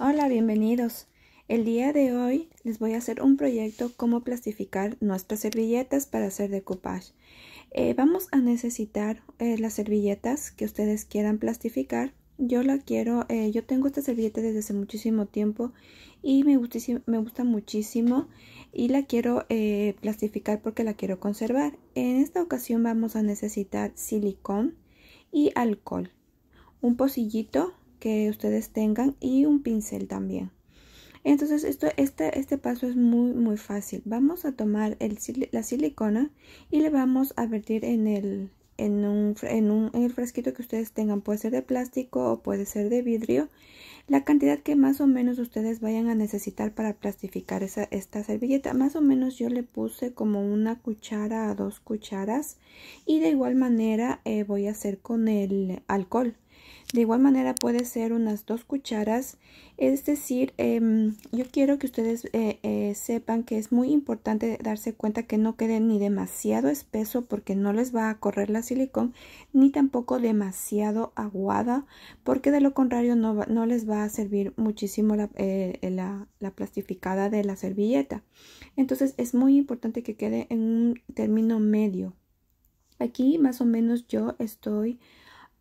Hola, bienvenidos. El día de hoy les voy a hacer un proyecto cómo plastificar nuestras servilletas para hacer decoupage. Eh, vamos a necesitar eh, las servilletas que ustedes quieran plastificar. Yo la quiero, eh, yo tengo esta servilleta desde hace muchísimo tiempo y me, gusta, me gusta muchísimo y la quiero plastificar porque la quiero conservar. En esta ocasión vamos a necesitar silicón y alcohol, un pocillito que ustedes tengan y un pincel también. Entonces esto, este, este paso es muy muy fácil. Vamos a tomar la silicona y le vamos a vertir en el, en, un, en, un, en el frasquito que ustedes tengan. Puede ser de plástico o puede ser de vidrio. La cantidad que más o menos ustedes vayan a necesitar para plastificar esa, esta servilleta. Más o menos yo le puse como una cuchara a dos cucharas. Y de igual manera eh, voy a hacer con el alcohol. De igual manera puede ser unas dos cucharas. Es decir, em, yo quiero que ustedes eh, eh, sepan que es muy importante darse cuenta que no quede ni demasiado espeso porque no les va a correr la silicón, ni tampoco demasiado aguada porque de lo contrario no, les va a servir muchísimo eh, la, la plastificada de la servilleta. Entonces es muy importante que quede en un término medio. Aquí más o menos yo estoy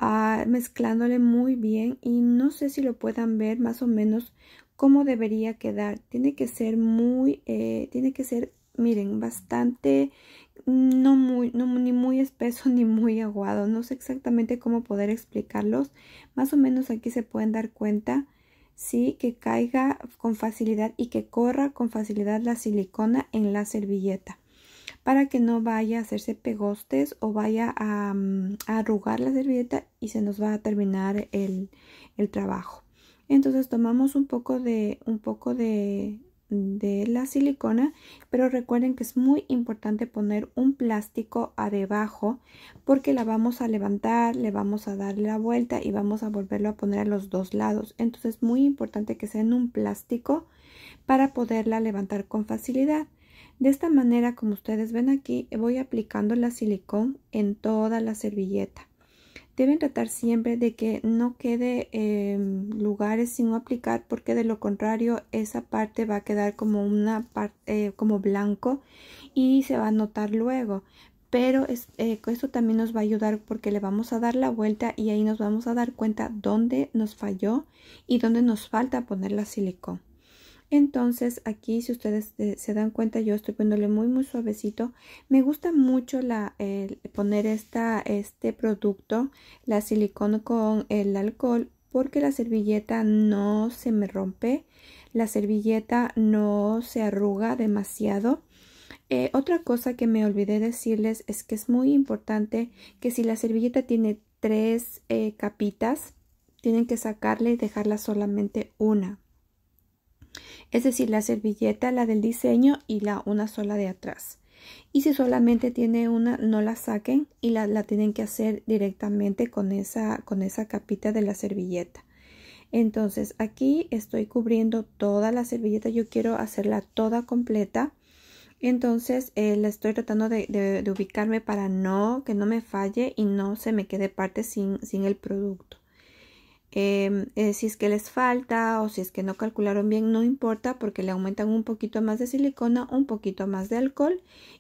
Ah, mezclándole muy bien y no sé si lo puedan ver más o menos cómo debería quedar. Tiene que ser muy, eh, tiene que ser, miren, bastante, no muy, no, ni muy espeso ni muy aguado. No sé exactamente cómo poder explicarlos. Más o menos aquí se pueden dar cuenta. Sí, que caiga con facilidad y que corra con facilidad la silicona en la servilleta para que no vaya a hacerse pegostes o vaya a, mm, arrugar la servilleta y se nos va a terminar el, trabajo. Entonces tomamos un poco de un poco de, de la silicona, pero recuerden que es muy importante poner un plástico a debajo porque la vamos a levantar, le vamos a dar la vuelta y vamos a volverlo a poner a los dos lados. Entonces es muy importante que sea en un plástico para poderla levantar con facilidad. De esta manera, como ustedes ven aquí, voy aplicando la silicón en toda la servilleta. Deben tratar siempre de que no quede em, lugares sin aplicar porque de lo contrario esa parte va a quedar como una eh, como blanco y se va a notar luego pero eh, esto también nos va a ayudar porque le vamos a dar la vuelta y ahí nos vamos a dar cuenta dónde nos falló y dónde nos falta poner la silicón. Entonces aquí si ustedes eh, se dan cuenta yo estoy poniéndole muy muy suavecito. Me gusta mucho la, poner este producto, la silicona con el alcohol porque la servilleta no se me rompe, la servilleta no se arruga demasiado. Eh, otra cosa que me olvidé decirles es que es muy importante que si la servilleta tiene tres eh, capitas, tienen que sacarla y dejarla solamente una es decir, la servilleta, la del diseño y la una sola de atrás. Y si solamente tiene una, no la saquen y la, tienen que hacer directamente con esa, con esa capita de la servilleta. Entonces aquí estoy cubriendo toda la servilleta, yo quiero hacerla toda completa. Entonces eh, la estoy tratando de, ubicarme para no que no me falle y no se me quede parte sin, sin el producto. Em, eh, si es que les falta o si es que no calcularon bien, no importa porque le aumentan un poquito más de silicona, un poquito más de alcohol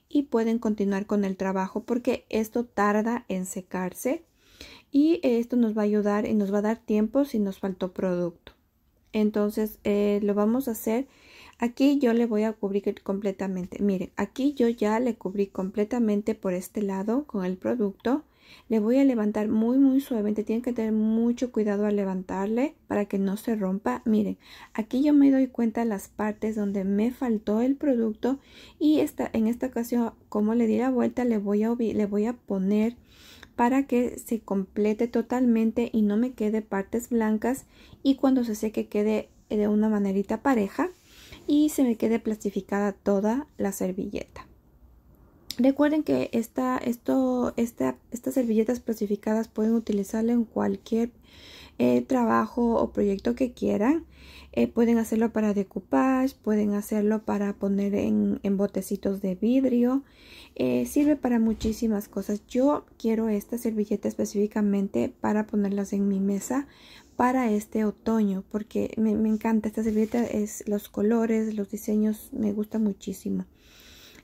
y pueden continuar con el trabajo porque esto tarda en secarse y esto nos va a ayudar y nos va a dar tiempo si nos faltó producto. Entonces eh, lo vamos a hacer aquí yo le voy a cubrir completamente. Miren, aquí yo ya le cubrí completamente por este lado con el producto le voy a levantar muy muy suavemente. Tienen que tener mucho cuidado al levantarle para que no se rompa. Miren, aquí yo me doy cuenta las partes donde me faltó el producto y en esta ocasión, como le di la vuelta, le voy a, le voy a poner para que se complete totalmente y no me quede partes blancas y cuando se seque quede de una manerita pareja y se me quede plastificada toda la servilleta. Recuerden que esto, estas servilletas especificadas pueden utilizarla en cualquier eh, trabajo o proyecto que quieran. Eh, pueden hacerlo para decoupage, pueden hacerlo para poner en, botecitos de vidrio. Eh, sirve para muchísimas cosas. Yo quiero esta servilleta específicamente para ponerlas en mi mesa para este otoño porque me, me encanta esta servilleta, es los colores, los diseños, me gusta muchísimo.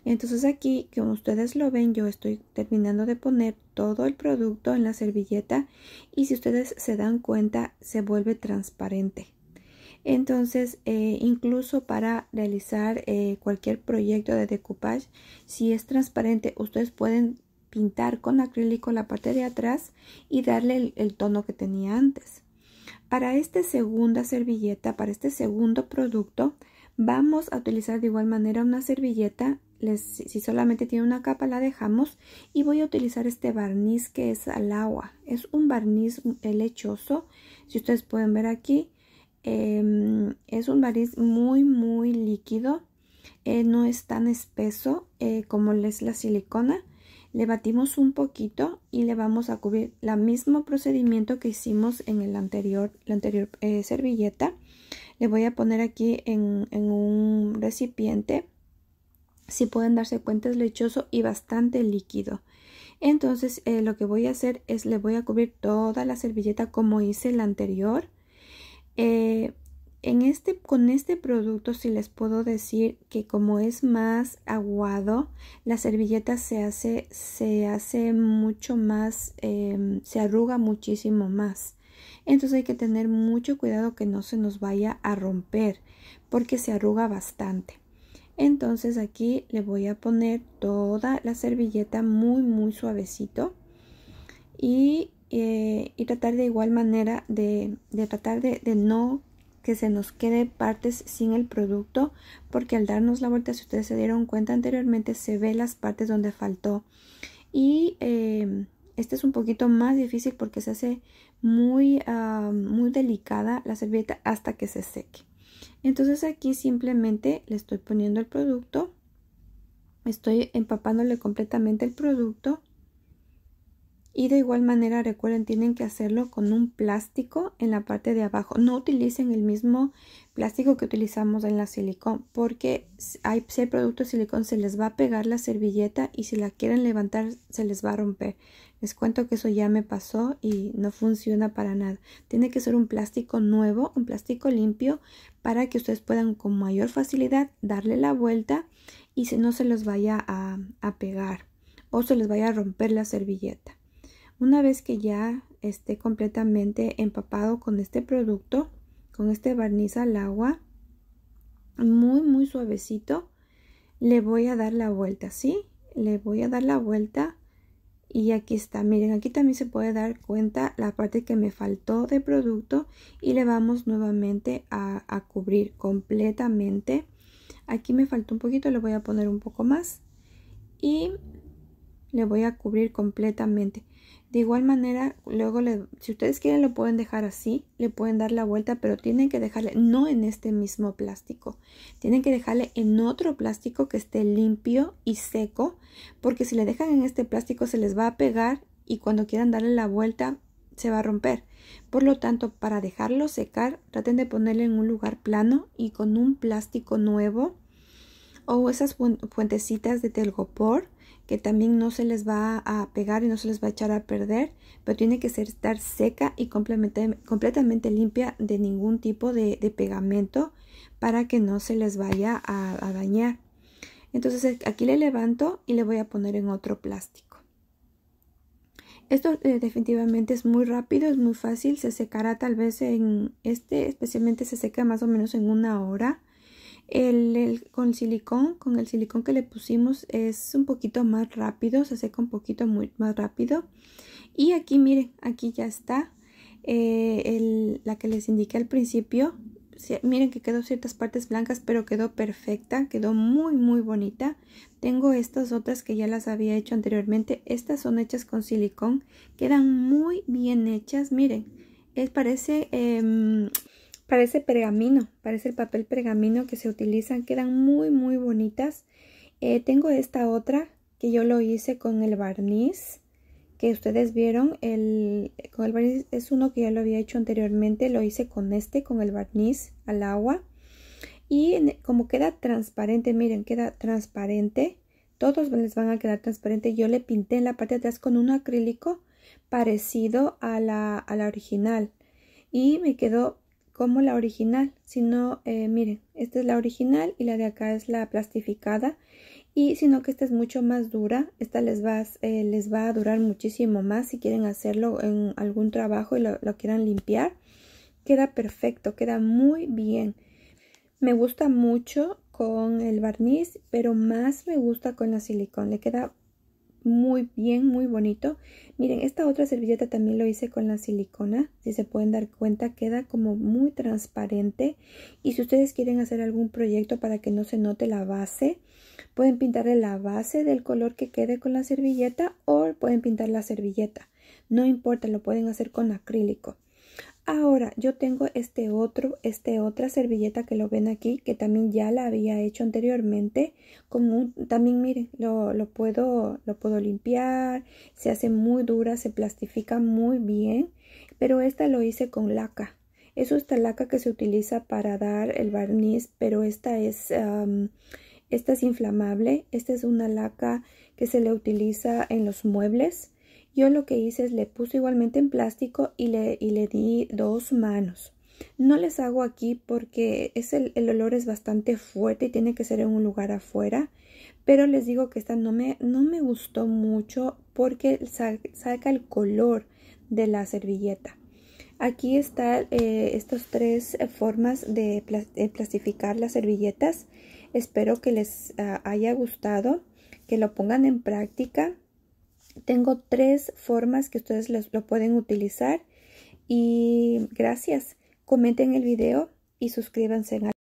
Entonces aquí, como ustedes lo ven, yo estoy terminando de poner todo el producto en la servilleta y si ustedes se dan cuenta, se vuelve transparente. Entonces, eh, incluso para realizar eh, cualquier proyecto de decoupage, si es transparente, ustedes pueden pintar con acrílico la parte de atrás y darle el, el tono que tenía antes. Para esta segunda servilleta, para este segundo producto, vamos a utilizar de igual manera una servilleta si solamente tiene una capa la dejamos y voy a utilizar este barniz que es al agua es un barniz lechoso si ustedes pueden ver aquí em, es un barniz muy muy líquido eh, no es tan espeso eh, como es la silicona le batimos un poquito y le vamos a cubrir el mismo procedimiento que hicimos en el anterior, la anterior eh, servilleta. Le voy a poner aquí en, en un recipiente si pueden darse cuenta es lechoso y bastante líquido entonces eh, lo que voy a hacer es le voy a cubrir toda la servilleta como hice la anterior eh, en este con este producto si les puedo decir que como es más aguado la servilleta se hace se hace mucho más em, se arruga muchísimo más entonces hay que tener mucho cuidado que no se nos vaya a romper porque se arruga bastante entonces aquí le voy a poner toda la servilleta muy muy suavecito y, eh, y tratar de igual manera de, de tratar de, no que se nos quede partes sin el producto porque al darnos la vuelta si ustedes se dieron cuenta anteriormente se ve las partes donde faltó y eh, este es un poquito más difícil porque se hace muy, ah, muy delicada la servilleta hasta que se seque entonces aquí simplemente le estoy poniendo el producto. Estoy empapándole completamente el producto y de igual manera, recuerden, tienen que hacerlo con un plástico en la parte de abajo. No utilicen el mismo plástico que utilizamos en la silicón, porque hay, si hay producto de silicón se les va a pegar la servilleta y si la quieren levantar se les va a romper. Les cuento que eso ya me pasó y no funciona para nada. Tiene que ser un plástico nuevo, un plástico limpio, para que ustedes puedan con mayor facilidad darle la vuelta y si no se los vaya a pegar o se les vaya a romper la servilleta. Una vez que ya esté completamente empapado con este producto, con este barniz al agua, muy muy suavecito, le voy a dar la vuelta, ¿sí? Le voy a dar la vuelta y aquí está. Miren, aquí también se puede dar cuenta la parte que me faltó de producto y le vamos nuevamente a, a cubrir completamente. Aquí me faltó un poquito, le voy a poner un poco más y le voy a cubrir completamente. De igual manera, luego si ustedes quieren lo pueden dejar así, le pueden dar la vuelta, pero tienen que dejarle no en este mismo plástico, tienen que dejarle en otro plástico que esté limpio y seco, porque si le dejan en este plástico se les va a pegar y cuando quieran darle la vuelta se va a romper. Por lo tanto, para dejarlo secar, traten de ponerle en un lugar plano y con un plástico nuevo o esas fuentecitas de telgopor que también no se les va a pegar y no se les va a echar a perder, pero tiene que estar seca y completamente, limpia de ningún tipo de, pegamento para que no se les vaya a, dañar. Entonces eh, aquí le levanto y le voy a poner en otro plástico. Esto eh, definitivamente es muy rápido, es muy fácil, se secará tal vez en este, especialmente se seca más o menos en una hora el, con silicón, con el silicón que le pusimos es un poquito más rápido, se seca un poquito más rápido. Y aquí miren, aquí ya está eh, la que les indiqué al principio. miren que quedó ciertas partes blancas, pero quedó perfecta, quedó muy muy bonita. Tengo estas otras que ya las había hecho anteriormente. Estas son hechas con silicón, quedan muy bien hechas, miren. Es, parece em, Parece pergamino, parece el papel pergamino que se utilizan, quedan muy muy bonitas. Eh, tengo esta otra que yo lo hice con el barniz que ustedes vieron, el, barniz es uno que ya lo había hecho anteriormente, lo hice con este, con el barniz al agua. Y como queda transparente, miren, queda transparente, todos les van a quedar transparente. Yo le pinté en la parte de atrás con un acrílico parecido a la, a la original y me quedó como la original, sino eh, miren, esta es la original y la de acá es la plastificada y sino que esta es mucho más dura, esta les va, eh, les va a durar muchísimo más si quieren hacerlo en algún trabajo y lo, lo quieran limpiar, queda perfecto, queda muy bien. Me gusta mucho con el barniz, pero más me gusta con la silicón, le queda muy bien, muy bonito. Miren, esta otra servilleta también lo hice con la silicona. Si se pueden dar cuenta, queda como muy transparente. Y si ustedes quieren hacer algún proyecto para que no se note la base, pueden pintarle la base del color que quede con la servilleta o pueden pintar la servilleta. No importa, lo pueden hacer con acrílico. Ahora yo tengo este otro, este otra servilleta que lo ven aquí, que también ya la había hecho anteriormente. también miren, lo, lo, puedo, lo puedo limpiar, se hace muy dura, se plastifica muy bien. Pero esta lo hice con laca. Es esta laca que se utiliza para dar el barniz, pero esta es, esta es inflamable. Esta es una laca que se le utiliza en los muebles yo lo que hice es le puse igualmente en plástico y le, le di dos manos. No les hago aquí porque es el, olor es bastante fuerte y tiene que ser en un lugar afuera. Pero les digo que esta no me, no me gustó mucho porque saca el color de la servilleta. Aquí están eh, estas tres formas de, plastificar las servilletas. Espero que les ah, haya gustado, que lo pongan en práctica. Tengo tres formas que ustedes lo pueden utilizar y gracias. Comenten el video y suscríbanse